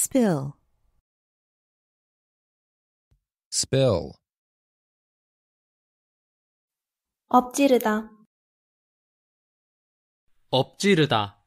Spill. Spill. 엎지르다. 엎지르다.